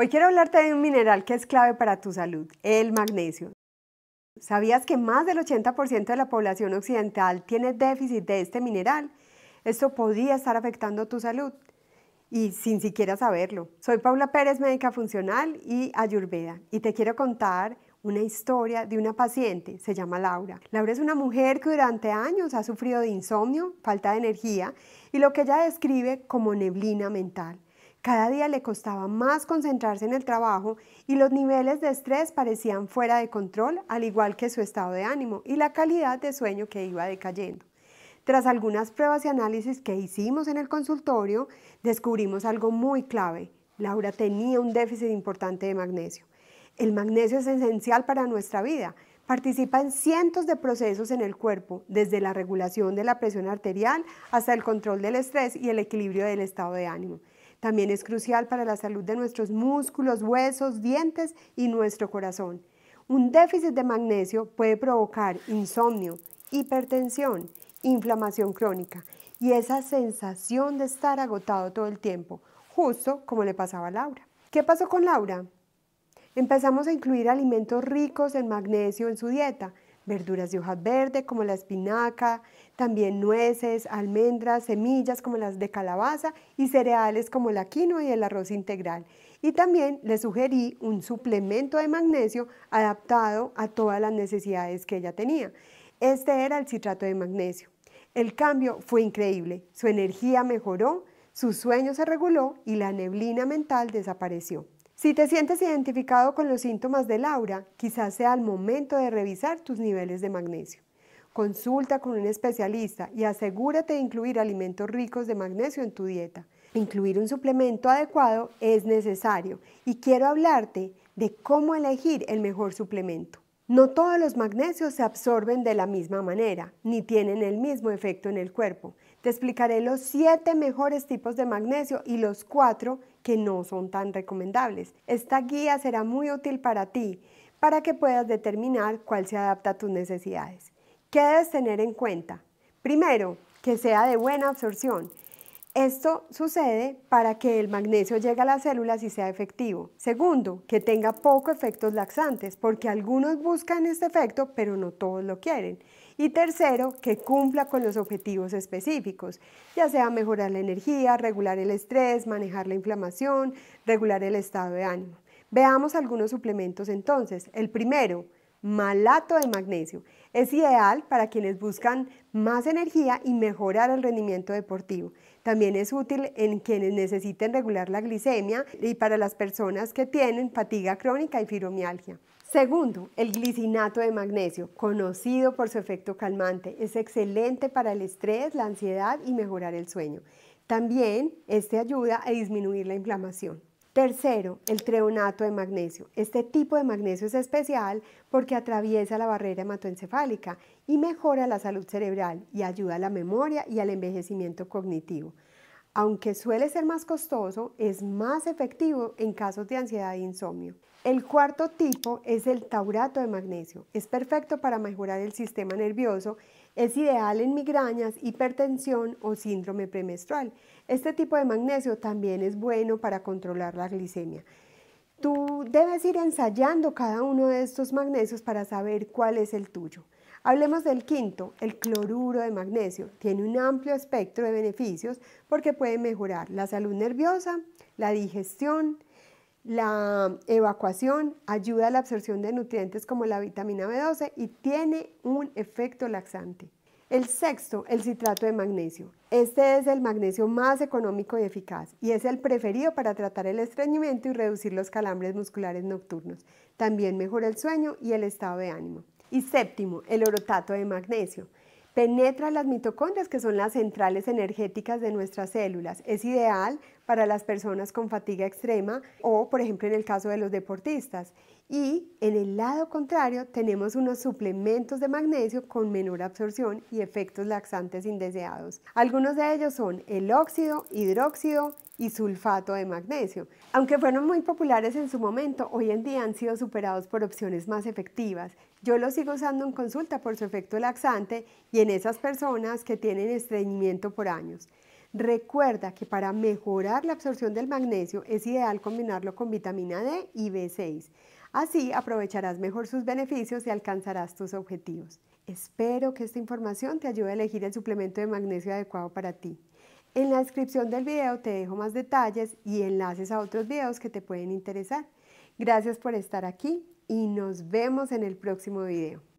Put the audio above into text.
Hoy quiero hablarte de un mineral que es clave para tu salud, el magnesio. ¿Sabías que más del 80% de la población occidental tiene déficit de este mineral? Esto podría estar afectando tu salud y sin siquiera saberlo. Soy Paula Pérez, médica funcional y ayurveda, y te quiero contar una historia de una paciente, se llama Laura. Laura es una mujer que durante años ha sufrido de insomnio, falta de energía y lo que ella describe como neblina mental. Cada día le costaba más concentrarse en el trabajo y los niveles de estrés parecían fuera de control, al igual que su estado de ánimo y la calidad de sueño que iba decayendo. Tras algunas pruebas y análisis que hicimos en el consultorio, descubrimos algo muy clave. Laura tenía un déficit importante de magnesio. El magnesio es esencial para nuestra vida. Participa en cientos de procesos en el cuerpo, desde la regulación de la presión arterial hasta el control del estrés y el equilibrio del estado de ánimo. También es crucial para la salud de nuestros músculos, huesos, dientes y nuestro corazón. Un déficit de magnesio puede provocar insomnio, hipertensión, inflamación crónica y esa sensación de estar agotado todo el tiempo, justo como le pasaba a Laura. ¿Qué pasó con Laura? Empezamos a incluir alimentos ricos en magnesio en su dieta, verduras de hojas verde como la espinaca, también nueces, almendras, semillas como las de calabaza y cereales como la quinoa y el arroz integral. Y también le sugerí un suplemento de magnesio adaptado a todas las necesidades que ella tenía. Este era el citrato de magnesio. El cambio fue increíble, su energía mejoró, su sueño se reguló y la neblina mental desapareció. Si te sientes identificado con los síntomas de Laura, quizás sea el momento de revisar tus niveles de magnesio. Consulta con un especialista y asegúrate de incluir alimentos ricos de magnesio en tu dieta. Incluir un suplemento adecuado es necesario y quiero hablarte de cómo elegir el mejor suplemento. No todos los magnesios se absorben de la misma manera, ni tienen el mismo efecto en el cuerpo. Te explicaré los 7 mejores tipos de magnesio y los 4 que no son tan recomendables. Esta guía será muy útil para ti, para que puedas determinar cuál se adapta a tus necesidades. ¿Qué debes tener en cuenta? Primero, que sea de buena absorción. Esto sucede para que el magnesio llegue a las células y sea efectivo. Segundo, que tenga poco efectos laxantes, porque algunos buscan este efecto, pero no todos lo quieren. Y tercero, que cumpla con los objetivos específicos, ya sea mejorar la energía, regular el estrés, manejar la inflamación, regular el estado de ánimo. Veamos algunos suplementos entonces. El primero, Malato de magnesio. Es ideal para quienes buscan más energía y mejorar el rendimiento deportivo. También es útil en quienes necesiten regular la glicemia y para las personas que tienen fatiga crónica y fibromialgia. Segundo, el glicinato de magnesio, conocido por su efecto calmante. Es excelente para el estrés, la ansiedad y mejorar el sueño. También este ayuda a disminuir la inflamación. Tercero, el treonato de magnesio. Este tipo de magnesio es especial porque atraviesa la barrera hematoencefálica y mejora la salud cerebral y ayuda a la memoria y al envejecimiento cognitivo aunque suele ser más costoso, es más efectivo en casos de ansiedad e insomnio. El cuarto tipo es el taurato de magnesio. Es perfecto para mejorar el sistema nervioso, es ideal en migrañas, hipertensión o síndrome premenstrual. Este tipo de magnesio también es bueno para controlar la glicemia. Tú debes ir ensayando cada uno de estos magnesios para saber cuál es el tuyo. Hablemos del quinto, el cloruro de magnesio. Tiene un amplio espectro de beneficios porque puede mejorar la salud nerviosa, la digestión, la evacuación, ayuda a la absorción de nutrientes como la vitamina B12 y tiene un efecto laxante. El sexto, el citrato de magnesio. Este es el magnesio más económico y eficaz y es el preferido para tratar el estreñimiento y reducir los calambres musculares nocturnos. También mejora el sueño y el estado de ánimo. Y séptimo, el orotato de magnesio. Penetra las mitocondrias, que son las centrales energéticas de nuestras células. Es ideal para las personas con fatiga extrema o, por ejemplo, en el caso de los deportistas. Y en el lado contrario tenemos unos suplementos de magnesio con menor absorción y efectos laxantes indeseados. Algunos de ellos son el óxido, hidróxido y sulfato de magnesio. Aunque fueron muy populares en su momento, hoy en día han sido superados por opciones más efectivas. Yo los sigo usando en consulta por su efecto laxante y en esas personas que tienen estreñimiento por años. Recuerda que para mejorar la absorción del magnesio es ideal combinarlo con vitamina D y B6. Así aprovecharás mejor sus beneficios y alcanzarás tus objetivos. Espero que esta información te ayude a elegir el suplemento de magnesio adecuado para ti. En la descripción del video te dejo más detalles y enlaces a otros videos que te pueden interesar. Gracias por estar aquí y nos vemos en el próximo video.